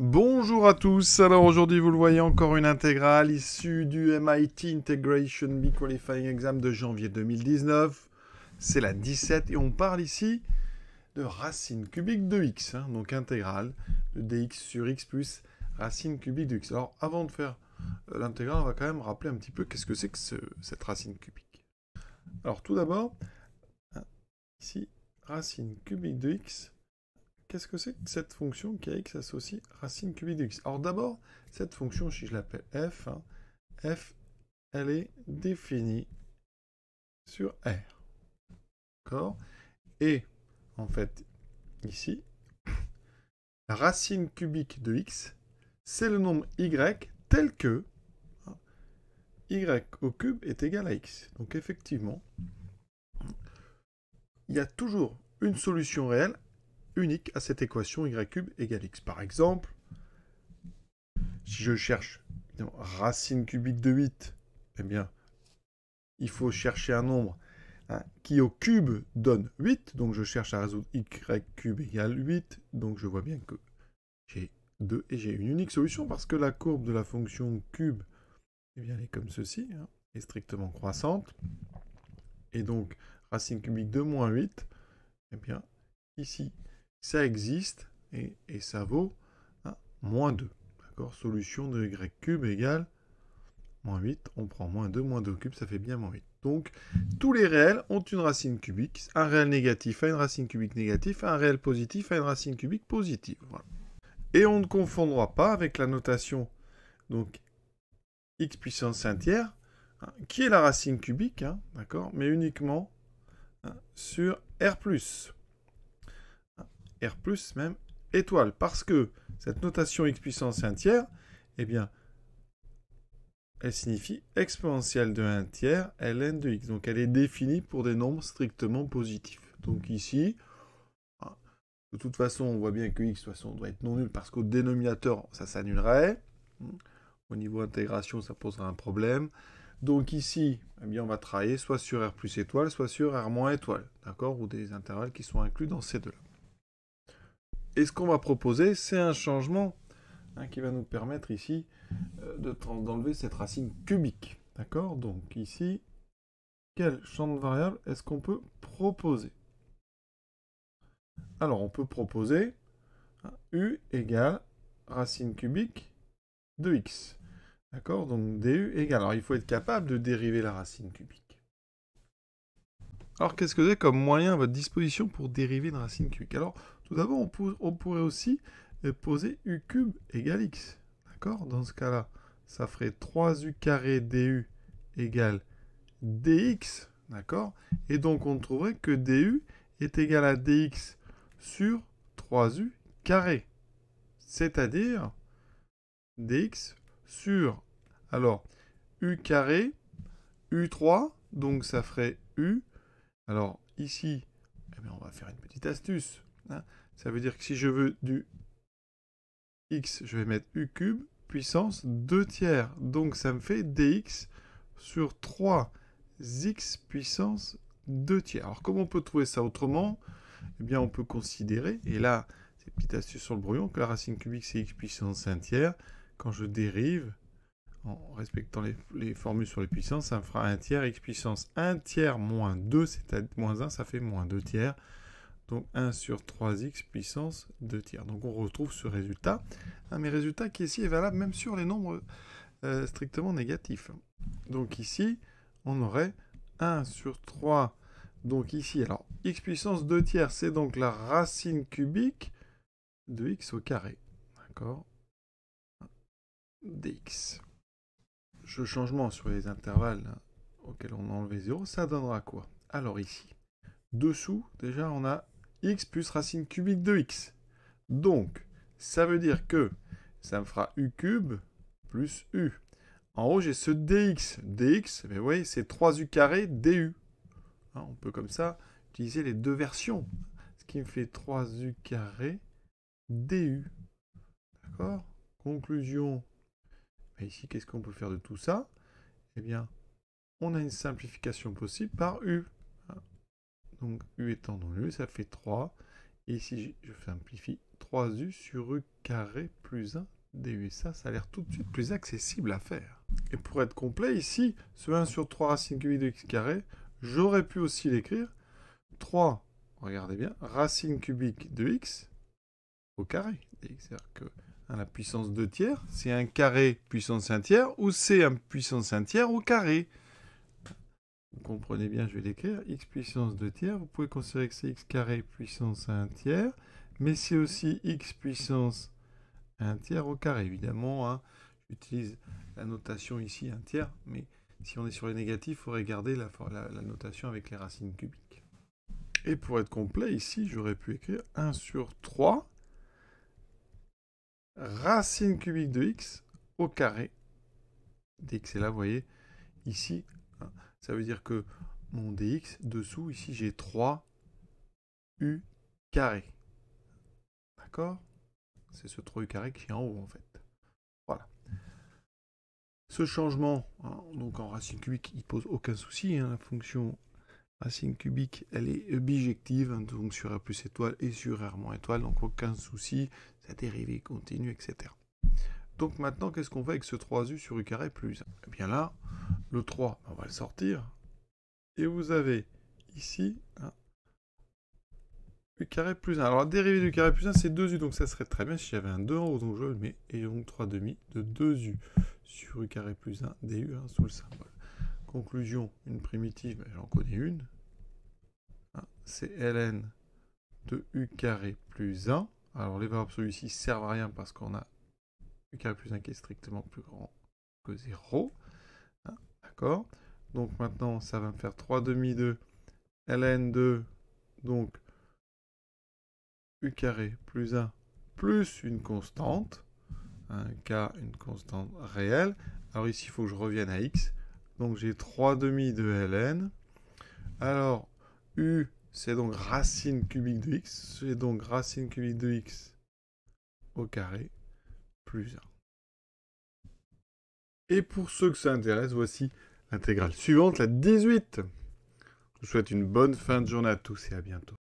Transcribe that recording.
Bonjour à tous, alors aujourd'hui vous le voyez encore une intégrale issue du MIT Integration B Qualifying Exam de janvier 2019, c'est la 17 et on parle ici de racine cubique de x, hein, donc intégrale de dx sur x plus racine cubique de x. Alors avant de faire euh, l'intégrale, on va quand même rappeler un petit peu qu'est-ce que c'est que cette racine cubique. Alors tout d'abord, hein, ici, racine cubique de x, qu'est-ce que c'est cette fonction qui x associe racine cubique de x Alors d'abord, cette fonction, si je l'appelle f, hein, f, elle est définie sur R. D'accord Et, en fait, ici, la racine cubique de x, c'est le nombre y tel que hein, y au cube est égal à x. Donc effectivement, il y a toujours une solution réelle unique à cette équation y cube égale x. Par exemple, si je cherche racine cubique de 8, eh bien, il faut chercher un nombre hein, qui au cube donne 8. Donc je cherche à résoudre y cube égale 8. Donc je vois bien que j'ai 2 et j'ai une unique solution parce que la courbe de la fonction cube, eh bien, elle est comme ceci, hein, est strictement croissante. Et donc, racine cubique de moins 8, eh bien, ici, ça existe et, ça vaut hein, moins 2. D'accord Solution de y cube égale moins 8. On prend moins 2, moins 2 cubes, ça fait bien moins 8. Donc, tous les réels ont une racine cubique. Un réel négatif a une racine cubique négative, un réel positif a une racine cubique positive. Et on ne confondra pas avec la notation donc x puissance 1 tiers, hein, qui est la racine cubique, hein, mais uniquement sur R+. R plus même étoile. Parce que cette notation x puissance 1 tiers, eh bien, elle signifie exponentielle de 1 tiers ln de x. Donc elle est définie pour des nombres strictement positifs. Donc ici, hein, de toute façon, on voit bien que x doit être non nul parce qu'au dénominateur, ça s'annulerait. Hmm. Au niveau intégration, ça posera un problème. Donc ici, eh bien, on va travailler soit sur R plus étoile, soit sur R moins étoile, d'accord Ou des intervalles qui sont inclus dans ces deux-là. Et ce qu'on va proposer, c'est un changement hein, qui va nous permettre ici euh, d'enlever cette racine cubique. D'accord Donc ici, quel champ de variable est-ce qu'on peut proposer Alors on peut proposer hein, u égale racine cubique de x. D'accord Donc du égale. Alors il faut être capable de dériver la racine cubique. Alors qu'est-ce que vous avez comme moyen à votre disposition pour dériver une racine cubique Alors tout d'abord, on, pourrait aussi euh, poser u cube égale x. D'accord Dans ce cas-là, ça ferait 3u carré du égale dx. D'accord Et donc, on trouverait que du est égal à dx sur 3u carré. C'est-à-dire dx sur, alors, u carré, u3, donc ça ferait u. Alors, ici, eh on va faire une petite astuce. Hein? ça veut dire que si je veux du x, je vais mettre u cube puissance 2 tiers. Donc ça me fait dx sur 3x puissance 2 tiers. Alors comment on peut trouver ça autrement Eh bien on peut considérer, et là c'est petite astuce sur le brouillon, que la racine cubique c'est x puissance 1 tiers. Quand je dérive, en respectant les, les, formules sur les puissances, ça me fera 1 tiers, x puissance 1 tiers moins 2, c'est-à-dire moins 1, ça fait moins 2 tiers. Donc 1 sur 3x puissance 2 tiers. Donc on retrouve ce résultat, un mais résultat qui ici est valable même sur les nombres euh, strictement négatifs. Donc ici, on aurait 1 sur 3, donc ici, alors x puissance 2 tiers, c'est donc la racine cubique de x au carré. D'accord dx. Ce changement sur les intervalles hein, auxquels on a enlevé 0, ça donnera quoi Alors ici, dessous, déjà on a x plus racine cubique de x. Donc, ça veut dire que ça me fera u cube plus u. En haut, j'ai ce dx. dx, mais ben vous voyez, c'est 3u carré du. Hein, on peut comme ça utiliser les deux versions. Ce qui me fait 3u carré du. D'accord Conclusion. Ben ici, qu'est-ce qu'on peut faire de tout ça Eh bien, on a une simplification possible par u. Donc U étant dans U, ça fait 3. Et si je simplifie, 3U sur U carré plus 1 DU. Et ça, ça a l'air tout de suite plus accessible à faire. Et pour être complet, ici, ce 1 sur 3 racine cubique de x carré, j'aurais pu aussi l'écrire 3, regardez bien, racine cubique de x au carré. C'est-à-dire que à la puissance 2 tiers, c'est un carré puissance 1 tiers, ou c'est un puissance 1 tiers au carré vous comprenez bien, je vais l'écrire, x puissance 2 tiers, vous pouvez considérer que c'est x carré puissance 1 tiers, mais c'est aussi x puissance 1 tiers au carré, évidemment. Hein, j'utilise la notation ici 1 tiers, mais si on est sur les négatifs, il faudrait garder la, notation avec les racines cubiques. Et pour être complet, ici, j'aurais pu écrire 1 sur 3 racine cubique de x au carré que c'est là, vous voyez, ici, hein, ça veut dire que mon dx, dessous, ici, j'ai 3 u carré. D'accord C'est ce 3u carré qui est en haut, en fait. Voilà. Ce changement, hein, donc en racine cubique, il pose aucun souci. Hein. la fonction racine cubique, elle est bijective, hein, donc sur R plus étoile et sur R moins étoile, donc aucun souci. Sa dérivée continue, etc. Donc maintenant, qu'est-ce qu'on fait avec ce 3u sur u carré plus Eh bien là, le 3, ben, on va le sortir. Et vous avez ici u carré plus 1. Alors la dérivée du carré plus 1, c'est 2u. Donc ça serait très bien si j'avais un 2 en haut. Donc je mets. Et donc 3 demi de 2u sur u carré plus 1 du hein, sous le symbole. Conclusion, une primitive, j'en connais une. Hein, c'est ln de u carré plus 1. Alors les valeurs absolues ici servent à rien parce qu'on a carré plus 1 qui est strictement plus grand que 0. Hein, d'accord Donc maintenant, ça va me faire 3 demi de ln 2, donc U carré plus 1 plus une constante, un K, une constante réelle. Alors ici, il faut que je revienne à X. Donc j'ai 3 demi de ln. Alors, U, c'est donc racine cubique de X. C'est donc racine cubique de X au carré Hein. Et pour ceux que ça intéresse, voici l'intégrale suivante, la 18. Je vous souhaite une bonne fin de journée à tous et à bientôt.